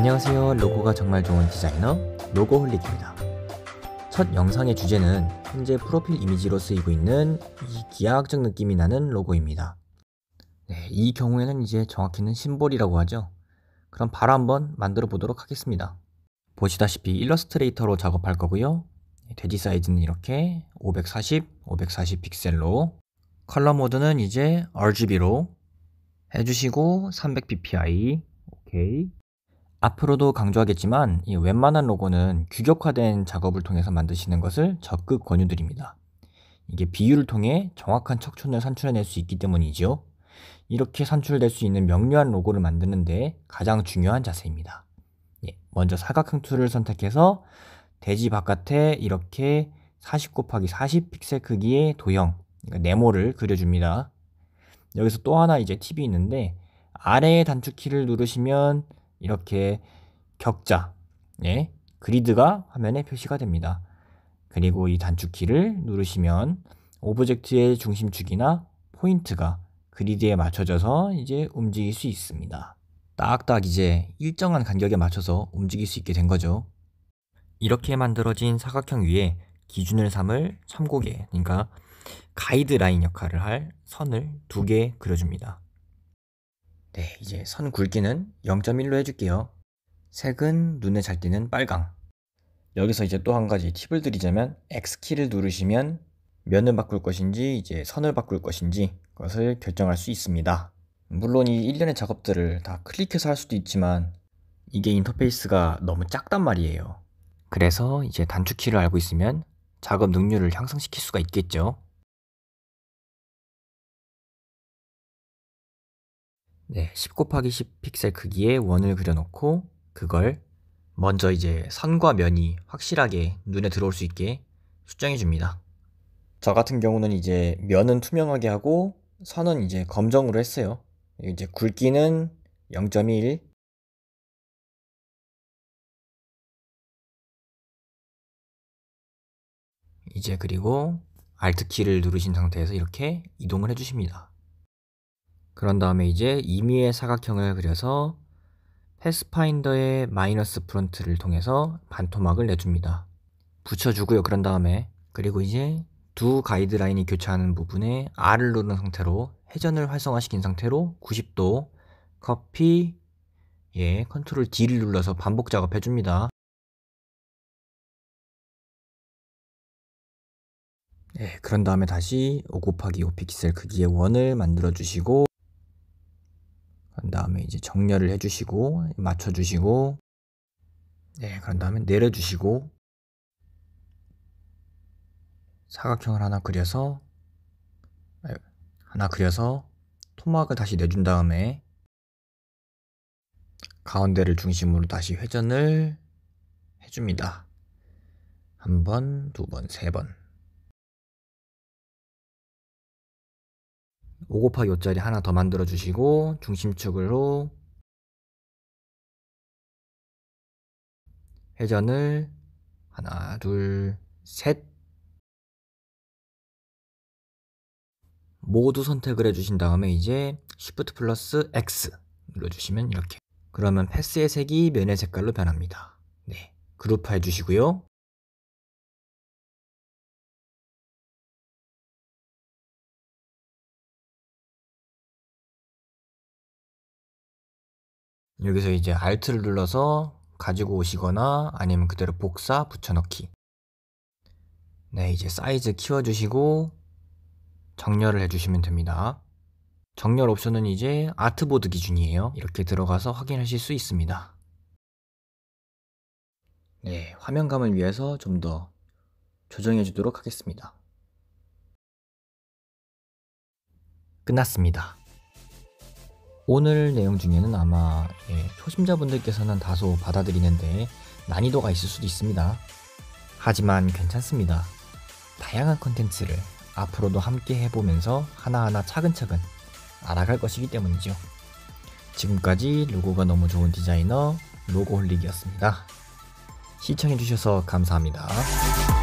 안녕하세요 로고가 정말 좋은 디자이너 로고홀릭입니다 첫 영상의 주제는 현재 프로필 이미지로 쓰이고 있는 이 기하학적 느낌이 나는 로고입니다 네, 이 경우에는 이제 정확히는 심볼이라고 하죠 그럼 바로 한번 만들어 보도록 하겠습니다 보시다시피 일러스트레이터로 작업할 거고요 돼지 사이즈는 이렇게 540, 540 픽셀로 컬러 모드는 이제 RGB로 해주시고 300ppi 오케이 앞으로도 강조하겠지만 웬만한 로고는 규격화된 작업을 통해서 만드시는 것을 적극 권유드립니다. 이게 비율을 통해 정확한 척촌을 산출해낼 수 있기 때문이죠 이렇게 산출될 수 있는 명료한 로고를 만드는데 가장 중요한 자세입니다. 예, 먼저 사각형 툴을 선택해서 대지 바깥에 이렇게 40 곱하기 40 픽셀 크기의 도형, 그러니까 네모를 그려줍니다. 여기서 또 하나 이제 팁이 있는데 아래의 단축키를 누르시면 이렇게 격자, 예, 그리드가 화면에 표시가 됩니다. 그리고 이 단축키를 누르시면 오브젝트의 중심축이나 포인트가 그리드에 맞춰져서 이제 움직일 수 있습니다. 딱딱 이제 일정한 간격에 맞춰서 움직일 수 있게 된 거죠. 이렇게 만들어진 사각형 위에 기준을 삼을 참고계 그러니까 가이드라인 역할을 할 선을 두 개 그려줍니다. 네, 이제 선 굵기는 0.1로 해줄게요. 색은 눈에 잘 띄는 빨강. 여기서 이제 또 한 가지 팁을 드리자면 X키를 누르시면 면을 바꿀 것인지 이제 선을 바꿀 것인지 그것을 결정할 수 있습니다. 물론 이 일련의 작업들을 다 클릭해서 할 수도 있지만 이게 인터페이스가 너무 작단 말이에요. 그래서 이제 단축키를 알고 있으면 작업 능률을 향상시킬 수가 있겠죠. 네, 10 곱하기 10 픽셀 크기의 원을 그려놓고 그걸 먼저 이제 선과 면이 확실하게 눈에 들어올 수 있게 수정해 줍니다. 저 같은 경우는 이제 면은 투명하게 하고 선은 이제 검정으로 했어요. 이제 굵기는 0.1, 이제 그리고 Alt 키를 누르신 상태에서 이렇게 이동을 해주십니다. 그런 다음에 이제 임의의 사각형을 그려서 패스파인더의 마이너스 프론트를 통해서 반토막을 내줍니다. 붙여주고요. 그런 다음에 그리고 이제 두 가이드라인이 교차하는 부분에 R을 누른 상태로 회전을 활성화시킨 상태로 90도 커피 예 컨트롤 D를 눌러서 반복 작업해 줍니다. 예, 그런 다음에 다시 5 곱하기 5 픽셀 크기의 원을 만들어 주시고 그 다음에 이제 정렬을 해주시고 맞춰주시고 네 그런 다음에 내려주시고 사각형을 하나 그려서 네, 하나 그려서 토막을 다시 내준 다음에 가운데를 중심으로 다시 회전을 해줍니다. 한 번, 두 번, 세 번. 5 곱하기 5짜리 하나 더 만들어 주시고 중심축으로 회전을 하나 둘 셋 모두 선택을 해주신 다음에 이제 Shift 플러스 X 눌러주시면 이렇게 그러면 패스의 색이 면의 색깔로 변합니다 네 그룹화 해주시고요 여기서 이제 Alt를 눌러서 가지고 오시거나 아니면 그대로 복사 붙여넣기 네 이제 사이즈 키워주시고 정렬을 해주시면 됩니다 정렬 옵션은 이제 아트보드 기준이에요 이렇게 들어가서 확인하실 수 있습니다 네 화면감을 위해서 좀 더 조정해 주도록 하겠습니다 끝났습니다 오늘 내용 중에는 아마 예, 초심자분들께서는 다소 받아들이는데 난이도가 있을 수도 있습니다. 하지만 괜찮습니다. 다양한 컨텐츠를 앞으로도 함께 해보면서 하나하나 차근차근 알아갈 것이기 때문이죠. 지금까지 로고가 너무 좋은 디자이너 로고홀릭이었습니다. 시청해주셔서 감사합니다.